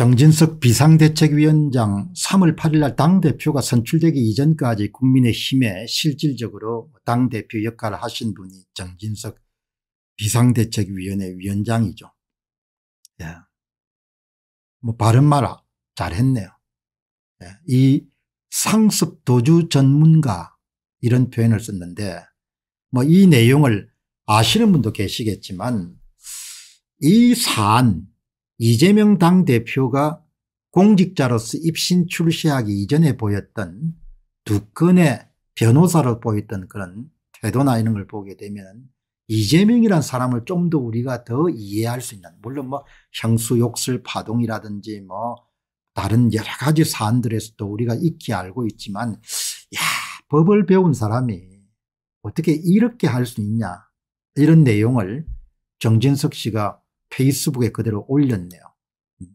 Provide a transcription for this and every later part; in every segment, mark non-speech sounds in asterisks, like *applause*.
정진석 비상대책위원장 3월 8일 날 당대표가 선출되기 이전까지 국민의힘에 실질적으로 당대표 역할을 하신 분이 정진석 비상대책위원회 위원장이죠. 예. 뭐 바른 말 잘했네요. 예. 이 상습 도주 전문가 이런 표현을 썼는데 뭐 이 내용을 아시는 분도 계시겠지만 이 사안 이재명 당대표가 공직자로서 입신 출시하기 이전에 보였던 두 건의 변호사로 보였던 그런 태도나 이런 걸 보게 되면 이재명이란 사람을 좀 더 우리가 더 이해할 수 있는 물론 뭐 형수 욕설 파동이라든지 뭐 다른 여러 가지 사안들에서도 우리가 익히 알고 있지만 야 법을 배운 사람이 어떻게 이렇게 할 수 있냐 이런 내용을 정진석 씨가 페이스북에 그대로 올렸네요. 음.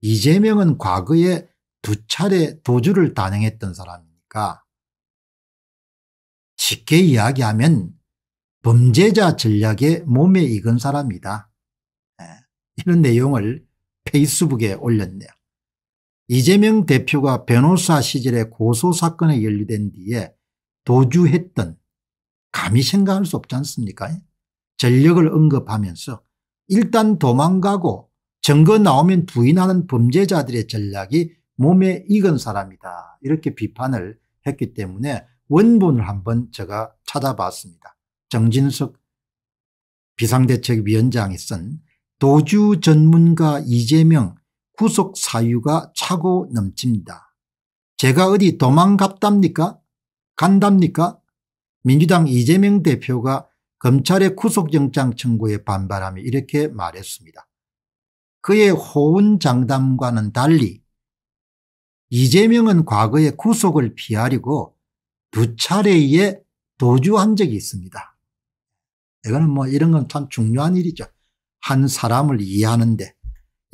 이재명은 과거에 두 차례 도주를 단행했던 사람이니까 쉽게 이야기하면 범죄자 전략에 몸에 익은 사람이다. 예. 이런 내용을 페이스북에 올렸네요. 이재명 대표가 변호사 시절에 고소사건에 연루된 뒤에 도주했던 감히 생각할 수 없지 않습니까? 예? 전력을 언급하면서 일단 도망가고 증거 나오면 부인하는 범죄자들의 전략이 몸에 익은 사람이다 이렇게 비판을 했기 때문에 원본을 한번 제가 찾아봤습니다. 정진석 비상대책위원장이 쓴 도주 전문가 이재명 구속 사유가 차고 넘칩니다. 제가 어디 도망갑답니까? 간답니까? 민주당 이재명 대표가 검찰의 구속영장 청구에 반발하며 이렇게 말했습니다. 그의 호언장담과는 달리 이재명은 과거에 구속을 피하려고 두 차례에 도주한 적이 있습니다. 이거는 뭐 이런 건 참 중요한 일이죠. 한 사람을 이해하는데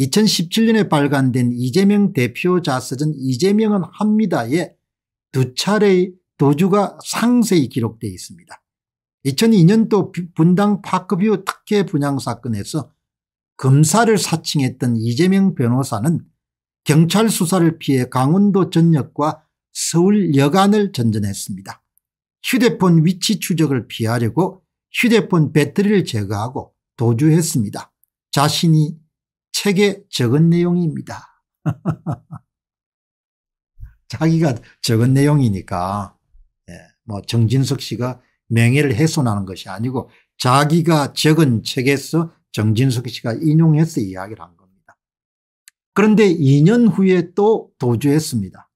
2017년에 발간된 이재명 대표 자서전 이재명은 합니다에 두 차례의 도주가 상세히 기록되어 있습니다. 2002년도 분당 파크뷰 특혜 분양 사건에서 검사를 사칭했던 이재명 변호사는 경찰 수사를 피해 강원도 전역과 서울 여간을 전전했습니다. 휴대폰 위치 추적을 피하려고 휴대폰 배터리를 제거하고 도주했습니다. 자신이 책에 적은 내용입니다. *laughs* 자기가 적은 내용이니까 예, 뭐 정진석 씨가 명예를 훼손하는 것이 아니고 자기가 적은 책에서 정진석 씨가 인용해서 이야기를 한 겁니다. 그런데 2년 후에 또 도주했습니다.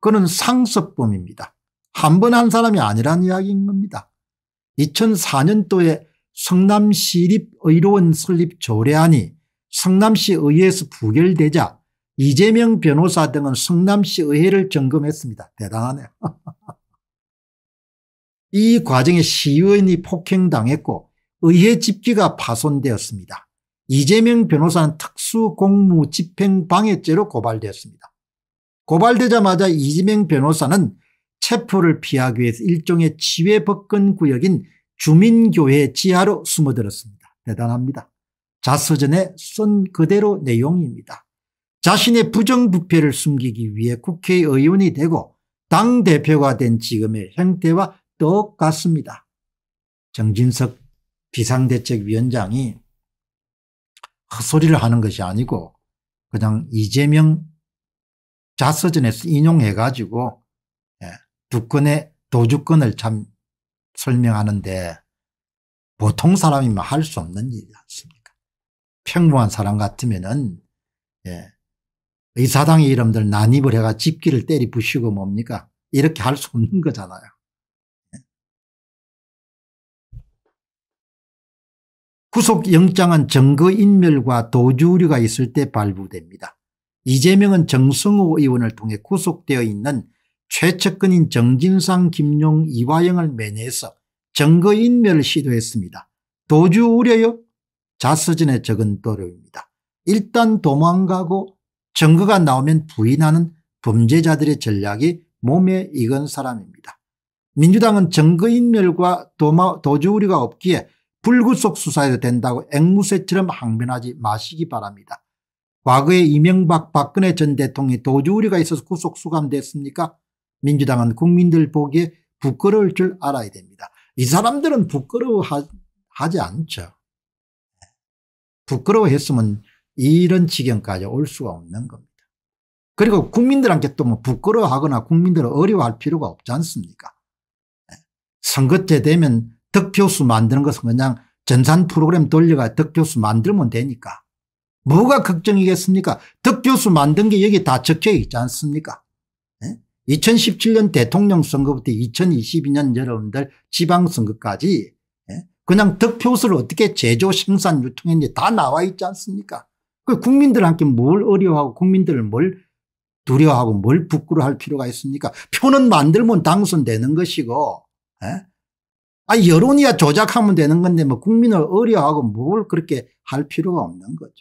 그는 상습범입니다. 한 번한 한 사람이 아니란 이야기인 겁니다. 2004년도에 성남시립의료원 설립 조례안이 성남시의회에서 부결되자 이재명 변호사 등은 성남시의회를 점검했습니다. 대단하네요. *laughs* 이 과정에 시의원이 폭행당했고 의회 집기가 파손되었습니다. 이재명 변호사는 특수공무집행방해죄로 고발되었습니다. 고발되자마자 이재명 변호사는 체포를 피하기 위해서 일종의 지회법권 구역인 주민교회 지하로 숨어들었습니다. 대단합니다. 자서전에 쓴 그대로 내용입니다. 자신의 부정부패를 숨기기 위해 국회의원이 되고 당대표가 된 지금의 형태와 똑같습니다. 정진석 비상대책위원장이 헛소리를 하는 것이 아니고 그냥 이재명 자서전에서 인용해가지고 예, 두 건의 도주권을 참 설명하는데 보통 사람이면 뭐 할 수 없는 일이 않습니까? 평범한 사람 같으면은 예, 의사당의 이름들 난입을 해가 집기를 때리 부시고 뭡니까? 이렇게 할 수 없는 거잖아요. 구속영장은 증거인멸과 도주우려가 있을 때 발부됩니다. 이재명은 정성호 의원을 통해 구속되어 있는 최측근인 정진상, 김용, 이화영을 매내해서 증거인멸을 시도했습니다. 도주 우려요? 자서전에 적은 도료입니다. 일단 도망가고 증거가 나오면 부인하는 범죄자들의 전략이 몸에 익은 사람입니다. 민주당은 증거인멸과 도주 우려가 없기에 불구속 수사해도 된다고 앵무새처럼 항변하지 마시기 바랍니다. 과거에 이명박 박근혜 전 대통령이 도주 우려가 있어서 구속 수감됐습니까? 민주당은 국민들 보기에 부끄러울 줄 알아야 됩니다. 이 사람들은 부끄러워하지 않죠. 부끄러워했으면 이런 지경까지 올 수가 없는 겁니다. 그리고 국민들한테 또뭐 부끄러워하거나 국민들을 어려워할 필요가 없지 않습니까? 예. 선거 때 되면 득표수 만드는 것은 그냥 전산 프로그램 돌려가 득표수 만들면 되니까. 뭐가 걱정이겠습니까? 득표수 만든 게 여기 다 적혀 있지 않습니까? 2017년 예? 대통령 선거부터 2022년 여러분들 지방선거까지 예? 그냥 득표수를 어떻게 제조 생산 유통했는지 다 나와 있지 않습니까? 그 국민들한테 뭘 어려워하고 국민들을 뭘 두려워하고 뭘 부끄러워할 필요가 있습니까? 표는 만들면 당선되는 것이고 예? 아 여론이야 조작하면 되는 건데 뭐 국민을 어려하고 뭘 그렇게 할 필요가 없는 거죠.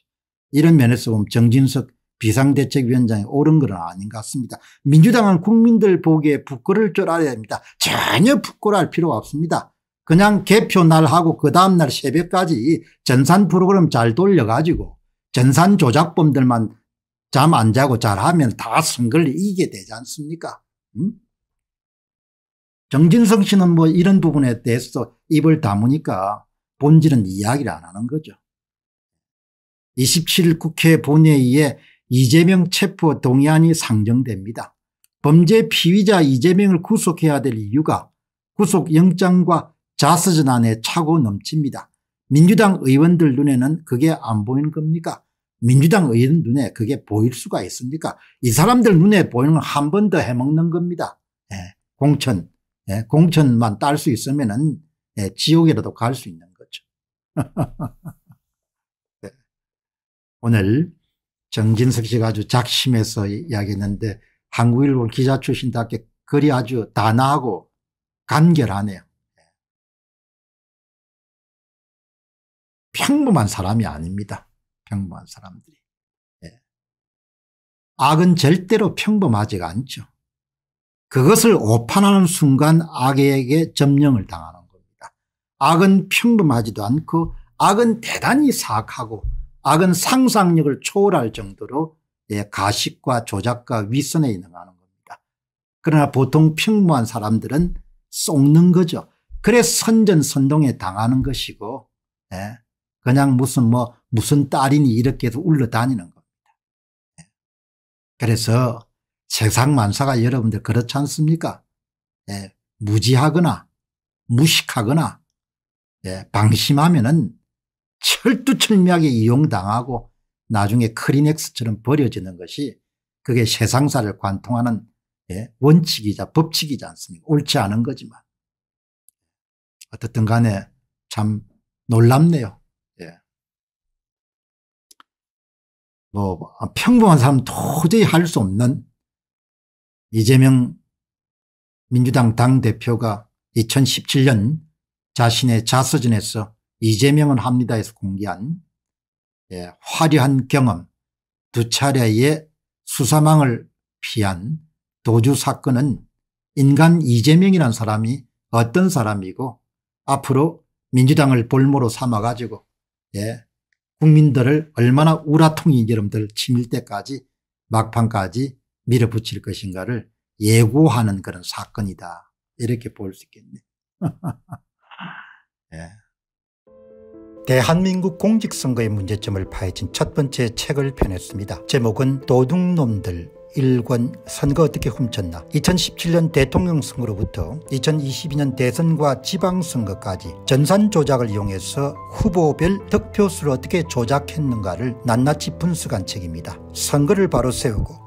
이런 면에서 보면 정진석 비상대책위원장이 옳은 건 아닌 것 같습니다. 민주당은 국민들 보기에 부끄러울 줄 알아야 됩니다. 전혀 부끄러울 필요가 없습니다. 그냥 개표 날하고 그 다음날 새벽까지 전산 프로그램 잘 돌려가지고 전산 조작범들만 잠 안 자고 잘하면 다 선거를 이기게 되지 않습니까? 응? 음? 정진성 씨는 뭐 이런 부분에 대해서 도 입을 다무니까 본질은 이야기를 안 하는 거죠. 27일 국회 본회의에 이재명 체포 동의안이 상정됩니다. 범죄 피의자 이재명을 구속해야 될 이유가 구속영장과 자서전안에 차고 넘칩니다. 민주당 의원들 눈에는 그게 안 보이는 겁니까? 민주당 의원 눈에 그게 보일 수가 있습니까? 이 사람들 눈에 보이는 건한번 더 해먹는 겁니다. 예, 공천 예, 공천만 딸 수 있으면은 예, 지옥이라도 갈 수 있는 거죠. *laughs* 네. 오늘 정진석 씨가 아주 작심해서 이야기했는데 한국일보 기자 출신답게 글이 아주 단아하고 간결하네요. 네. 평범한 사람이 아닙니다. 평범한 사람들이. 네. 악은 절대로 평범하지가 않죠. 그것을 오판하는 순간 악에게 점령을 당하는 겁니다. 악은 평범하지도 않고 악은 대단히 사악하고 악은 상상력을 초월할 정도로 예, 가식과 조작과 위선에 있하는 겁니다. 그러나 보통 평범한 사람들은 썩는 거죠. 그래 선전선동에 당하는 것이고 예, 그냥 무슨 뭐 무슨 딸이니 이렇게 해서 울러다니는 겁니다. 예. 그래서 세상 만사가 여러분들 그렇지 않습니까? 예, 무지하거나 무식하거나 예, 방심하면은 철두철미하게 이용당하고 나중에 크리넥스처럼 버려지는 것이 그게 세상사를 관통하는 예, 원칙이자 법칙이지 않습니까? 옳지 않은 거지만. 어떻든 간에 참 놀랍네요. 예. 뭐, 평범한 사람 도저히 할 수 없는 이재명 민주당 당대표가 2017년 자신의 자서전에서 이재명은 합니다에서 공개한 예, 화려한 경험 두 차례의 수사망을 피한 도주 사건은 인간 이재명이란 사람이 어떤 사람이고 앞으로 민주당을 볼모로 삼아가지고 예, 국민들을 얼마나 우라통이 여러분들 치밀 때까지 막판까지 밀어붙일 것인가를 예고하는 그런 사건이다. 이렇게 볼 수 있겠네. *laughs* 예. 대한민국 공직선거의 문제점을 파헤친 첫 번째 책을 펴냈습니다. 제목은 도둑놈들 일권 선거 어떻게 훔쳤나 2017년 대통령 선거로부터 2022년 대선과 지방선거까지 전산 조작을 이용해서 후보별 득표수를 어떻게 조작했는가를 낱낱이 분수간 책입니다. 선거를 바로 세우고